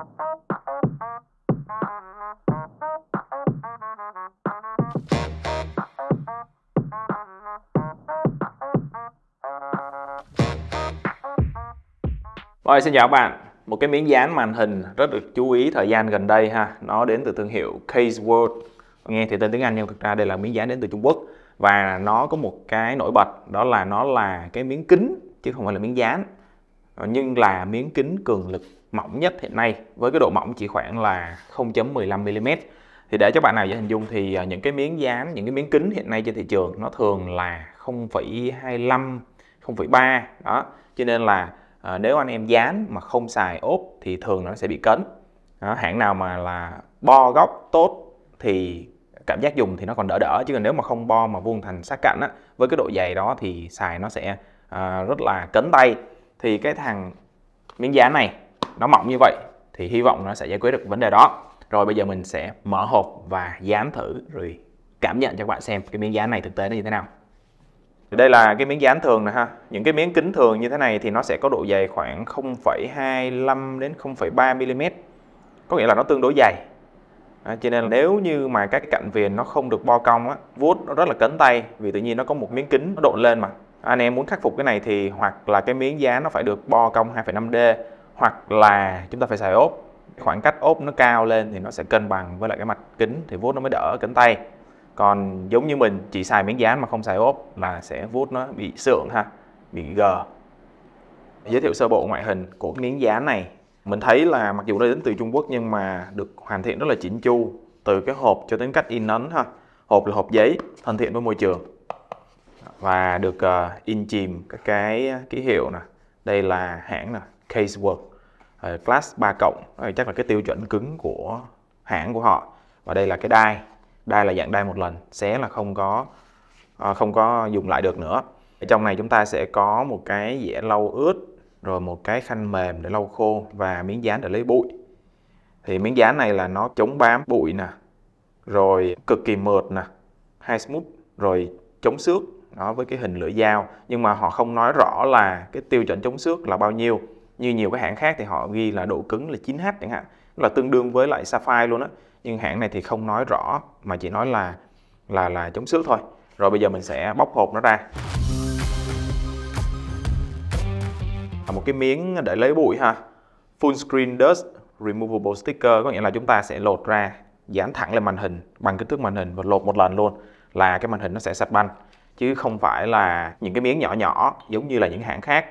Rồi xin chào các bạn Một cái miếng dán màn hình rất được chú ý thời gian gần đây ha Nó đến từ thương hiệu Case World Nghe thì tên tiếng Anh nhưng thực ra đây là miếng dán đến từ Trung Quốc Và nó có một cái nổi bật đó là nó là cái miếng kính chứ không phải là miếng dán ờ, Nhưng là miếng kính cường lực mỏng nhất hiện nay với cái độ mỏng chỉ khoảng là 0.15 mm thì để cho bạn nào dễ hình dung thì à, những cái miếng dán những cái miếng kính hiện nay trên thị trường nó thường là 0,25 0,3 đó cho nên là à, nếu anh em dán mà không xài ốp thì thường nó sẽ bị cấn đó, hãng nào mà là bo góc tốt thì cảm giác dùng thì nó còn đỡ đỡ chứ còn nếu mà không bo mà vuông thành sát cạnh á với cái độ dày đó thì xài nó sẽ à, rất là cấn tay thì cái thằng miếng dán này nó mỏng như vậy thì hy vọng nó sẽ giải quyết được vấn đề đó rồi bây giờ mình sẽ mở hộp và dán thử rồi cảm nhận cho các bạn xem cái miếng dán này thực tế nó như thế nào đây là cái miếng dán thường nè ha những cái miếng kính thường như thế này thì nó sẽ có độ dày khoảng 0,25 đến 0,3 mm có nghĩa là nó tương đối dày à, cho nên nếu như mà các cạnh viền nó không được bo cong á vuốt nó rất là cấn tay vì tự nhiên nó có một miếng kính nó độn lên mà anh em muốn khắc phục cái này thì hoặc là cái miếng dán nó phải được bo cong 2,5D hoặc là chúng ta phải xài ốp khoảng cách ốp nó cao lên thì nó sẽ cân bằng với lại cái mặt kính thì vuốt nó mới đỡ cánh tay còn giống như mình chỉ xài miếng dán mà không xài ốp là sẽ vuốt nó bị sượng ha bị gờ giới thiệu sơ bộ ngoại hình của miếng dán này mình thấy là mặc dù nó đến từ Trung Quốc nhưng mà được hoàn thiện rất là chỉnh chu từ cái hộp cho đến cách in ấn ha hộp là hộp giấy thân thiện với môi trường và được uh, in chìm các cái ký hiệu nè đây là hãng nè Casework Ờ, class 3 cộng ờ, chắc là cái tiêu chuẩn cứng của hãng của họ và đây là cái đai đai là dạng đai một lần xé là không có ờ, không có dùng lại được nữa ở trong này chúng ta sẽ có một cái dĩa lau ướt rồi một cái khăn mềm để lau khô và miếng dán để lấy bụi thì miếng dán này là nó chống bám bụi nè rồi cực kỳ mượt nè hai smooth rồi chống xước đó với cái hình lưỡi dao nhưng mà họ không nói rõ là cái tiêu chuẩn chống xước là bao nhiêu như nhiều cái hãng khác thì họ ghi là độ cứng là 9H chẳng hạn là tương đương với lại Sapphire luôn á nhưng hãng này thì không nói rõ mà chỉ nói là là là chống xước thôi rồi bây giờ mình sẽ bóc hộp nó ra Là một cái miếng để lấy bụi ha full screen dust removable sticker có nghĩa là chúng ta sẽ lột ra dán thẳng lên màn hình bằng kích thước màn hình và lột một lần luôn là cái màn hình nó sẽ sạch banh chứ không phải là những cái miếng nhỏ nhỏ giống như là những hãng khác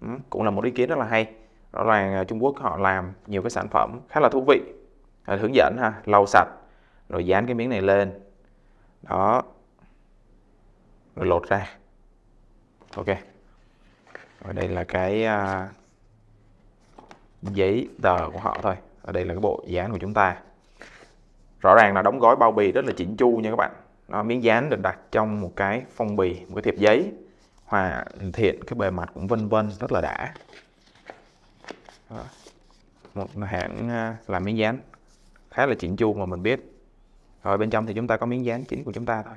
Ừ, cũng là một ý kiến rất là hay rõ ràng à, Trung Quốc họ làm nhiều cái sản phẩm khá là thú vị hướng dẫn ha lau sạch rồi dán cái miếng này lên đó rồi lột ra ok rồi đây là cái à, giấy tờ của họ thôi ở đây là cái bộ dán của chúng ta rõ ràng là đóng gói bao bì rất là chỉnh chu nha các bạn đó, miếng dán được đặt trong một cái phong bì một cái thiệp giấy Hoàn thiện cái bề mặt cũng vân vân rất là đã Đó. một hãng à, làm miếng dán khá là chỉnh chu mà mình biết rồi bên trong thì chúng ta có miếng dán chính của chúng ta thôi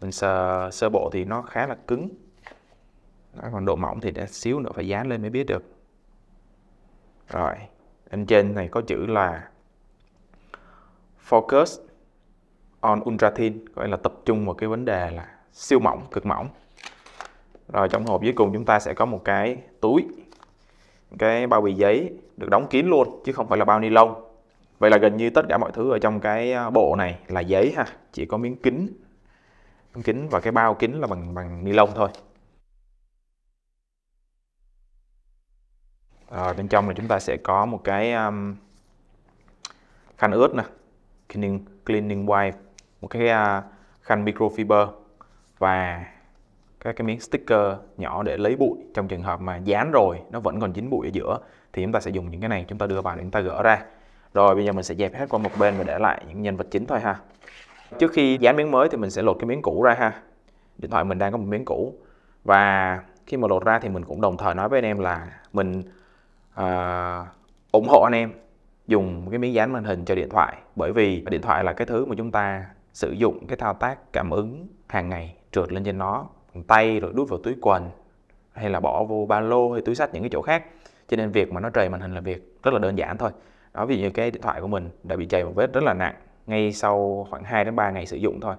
mình sờ sơ bộ thì nó khá là cứng Đó, còn độ mỏng thì đã xíu nữa phải dán lên mới biết được rồi bên trên này có chữ là focus on ultra thin gọi là tập trung vào cái vấn đề là siêu mỏng cực mỏng rồi trong hộp dưới cùng chúng ta sẽ có một cái túi, cái bao bì giấy được đóng kín luôn chứ không phải là bao ni lông. Vậy là gần như tất cả mọi thứ ở trong cái à, bộ này là giấy ha, chỉ có miếng kính miếng kính và cái bao kính là bằng bằng ni lông thôi. Rồi bên trong là chúng ta sẽ có một cái um, khăn ướt nè, cleaning cleaning wipe, một cái uh, khăn microfiber và các cái miếng sticker nhỏ để lấy bụi trong trường hợp mà dán rồi nó vẫn còn dính bụi ở giữa thì chúng ta sẽ dùng những cái này chúng ta đưa vào để chúng ta gỡ ra rồi bây giờ mình sẽ dẹp hết qua một bên và để lại những nhân vật chính thôi ha trước khi dán miếng mới thì mình sẽ lột cái miếng cũ ra ha điện thoại mình đang có một miếng cũ và khi mà lột ra thì mình cũng đồng thời nói với anh em là mình uh, ủng hộ anh em dùng cái miếng dán màn hình cho điện thoại bởi vì điện thoại là cái thứ mà chúng ta sử dụng cái thao tác cảm ứng hàng ngày trượt lên trên nó tay rồi đút vào túi quần hay là bỏ vô ba lô hay túi sách những cái chỗ khác cho nên việc mà nó trầy màn hình là việc rất là đơn giản thôi đó ví dụ như cái điện thoại của mình đã bị trầy một vết rất là nặng ngay sau khoảng 2 đến 3 ngày sử dụng thôi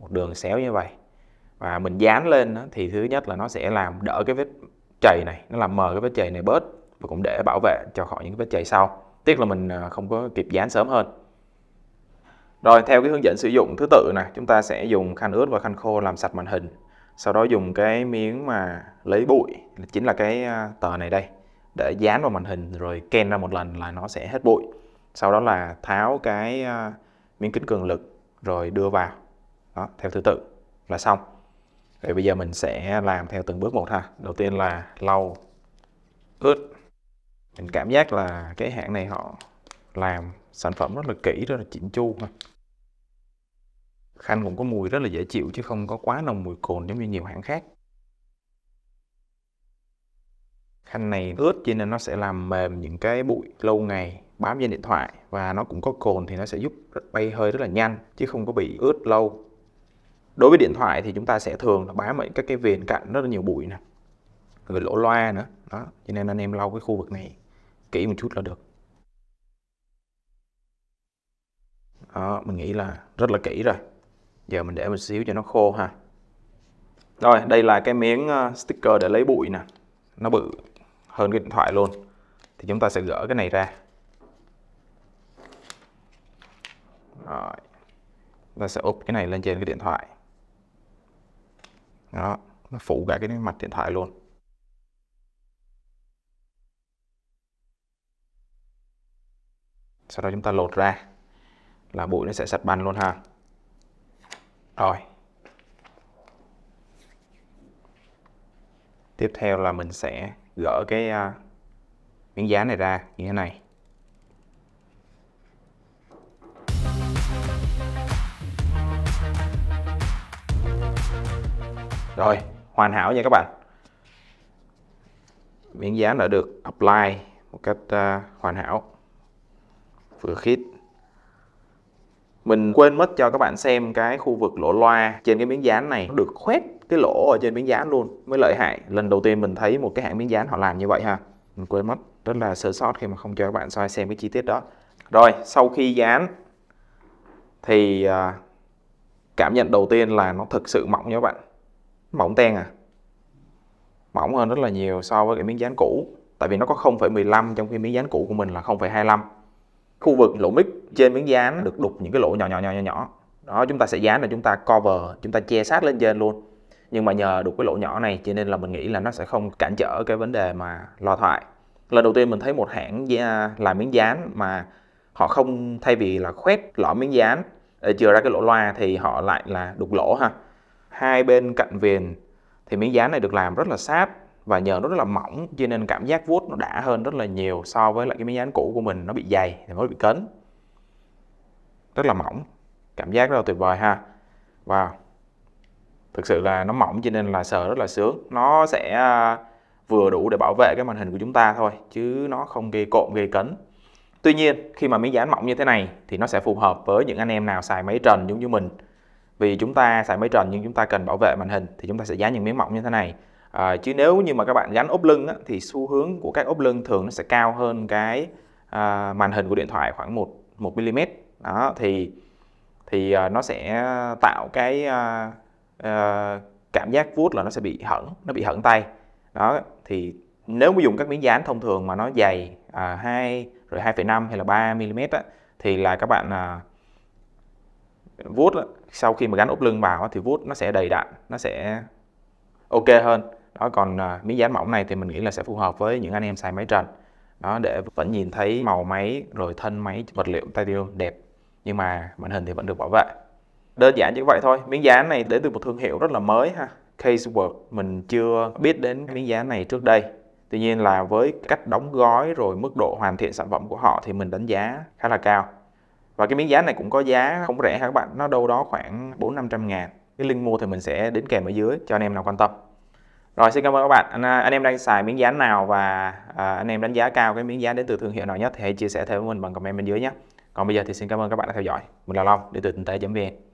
một đường xéo như vậy và mình dán lên đó, thì thứ nhất là nó sẽ làm đỡ cái vết chày này nó làm mờ cái vết chày này bớt và cũng để bảo vệ cho khỏi những cái vết chày sau tiếc là mình à, không có kịp dán sớm hơn rồi theo cái hướng dẫn sử dụng thứ tự này chúng ta sẽ dùng khăn ướt và khăn khô làm sạch màn hình sau đó dùng cái miếng mà lấy bụi chính là cái à, tờ này đây để dán vào màn hình rồi ken ra một lần là nó sẽ hết bụi sau đó là tháo cái à, miếng kính cường lực rồi đưa vào đó theo thứ tự là xong Vậy bây giờ mình sẽ làm theo từng bước một ha đầu tiên là lau ướt mình cảm giác là cái hãng này họ làm sản phẩm rất là kỹ rất là chỉnh chu ha khanh cũng có mùi rất là dễ chịu chứ không có quá nồng mùi cồn giống như nhiều hãng khác khanh này ướt cho nên nó sẽ làm mềm những cái bụi lâu ngày bám trên điện thoại và nó cũng có cồn thì nó sẽ giúp bay hơi rất là nhanh chứ không có bị ướt lâu đối với điện thoại thì chúng ta sẽ thường là bám ở các cái viền cạnh rất là nhiều bụi nè rồi lỗ loa nữa đó cho nên anh em lau cái khu vực này kỹ một chút là được đó, mình nghĩ là rất là kỹ rồi giờ mình để một xíu cho nó khô ha rồi đây là cái miếng ờ, sticker để lấy bụi nè nó bự hơn cái điện thoại luôn thì chúng ta sẽ gỡ cái này ra rồi ta sẽ úp cái này lên trên cái điện thoại đó nó phủ cả cái mặt điện thoại luôn sau đó chúng ta lột ra là bụi nó sẽ sạch banh luôn ha rồi tiếp theo là mình sẽ gỡ cái uh, miếng giá này ra như thế này rồi hoàn hảo nha các bạn miếng dán đã được apply một cách uh, hoàn hảo vừa khít mình quên mất cho các bạn xem cái khu vực lỗ loa trên cái miếng dán này được khoét cái lỗ ở trên miếng dán luôn mới lợi hại lần đầu tiên mình thấy một cái hãng miếng dán họ làm như vậy ha mình quên mất rất là sơ sót khi mà không cho các bạn soi xem cái chi tiết đó rồi sau khi dán thì à, cảm nhận đầu tiên là nó thực sự mỏng nha các bạn mỏng ten à mỏng hơn rất là nhiều so với cái miếng dán cũ tại vì nó có 0,15 trong khi miếng dán cũ của mình là 0,25 khu vực lỗ mic trên miếng dán được đục những cái lỗ nhỏ nhỏ nhỏ nhỏ đó chúng ta sẽ dán là chúng ta cover chúng ta che sát lên trên luôn nhưng mà nhờ đục cái lỗ nhỏ này cho nên là mình nghĩ là nó sẽ không cản trở cái vấn đề mà lo thoại lần đầu tiên mình thấy một hãng làm miếng dán mà họ không thay vì là khoét lõ miếng dán để ờ, chừa ra cái lỗ loa thì họ lại là đục lỗ ha hai bên cạnh viền thì miếng dán này được làm rất là sát và nhờ nó rất là mỏng cho nên cảm giác vuốt nó đã hơn rất là nhiều so với lại cái miếng dán cũ của mình nó bị dày thì mới bị cấn rất là mỏng cảm giác rất là tuyệt vời ha wow thực sự là nó mỏng cho nên là sờ rất là sướng nó sẽ à, vừa đủ để bảo vệ cái màn hình của chúng ta thôi chứ nó không gây cộm gây cấn tuy nhiên khi mà miếng dán mỏng như thế này thì nó sẽ phù hợp với những anh em nào xài máy trần giống như mình vì chúng ta xài máy trần nhưng chúng ta cần bảo vệ màn hình thì chúng ta sẽ dán những miếng mỏng như thế này à, chứ nếu như mà các bạn gắn ốp lưng á, thì xu hướng của các ốp lưng thường nó sẽ cao hơn cái à, màn hình của điện thoại khoảng 1 một mm đó thì thì à, nó sẽ tạo cái à, à, cảm giác vuốt là nó sẽ bị hẩn nó bị hẩn tay đó thì nếu mà dùng các miếng dán thông thường mà nó dày à, 2 rồi 2,5 hay là 3 mm á, thì là các bạn à, vuốt sau khi mà gắn ốp lưng vào thì vuốt nó sẽ đầy đặn nó sẽ ok hơn đó còn à, miếng dán mỏng này thì mình nghĩ là sẽ phù hợp với những anh em xài máy trần đó để vẫn nhìn thấy màu máy rồi thân máy vật liệu titanium đẹp nhưng mà màn hình thì vẫn được bảo vệ đơn giản như vậy thôi miếng dán này đến từ một thương hiệu rất là mới ha Casework mình chưa biết đến miếng dán này trước đây tuy nhiên là với cách đóng gói rồi mức độ hoàn thiện sản phẩm của họ thì mình đánh giá khá là cao và cái miếng dán này cũng có giá không rẻ ha các bạn nó đâu đó khoảng bốn năm trăm ngàn cái link mua thì mình sẽ đến kèm ở dưới cho anh em nào quan tâm rồi xin cảm ơn các bạn. Anh, à, anh em đang xài miếng dán nào và à, anh em đánh giá cao cái miếng dán đến từ thương hiệu nào nhất thì hãy chia sẻ thêm với mình bằng comment bên dưới nhé. Còn bây giờ thì xin cảm ơn các bạn đã theo dõi. Mình là Long đến từ tinh tế.vn.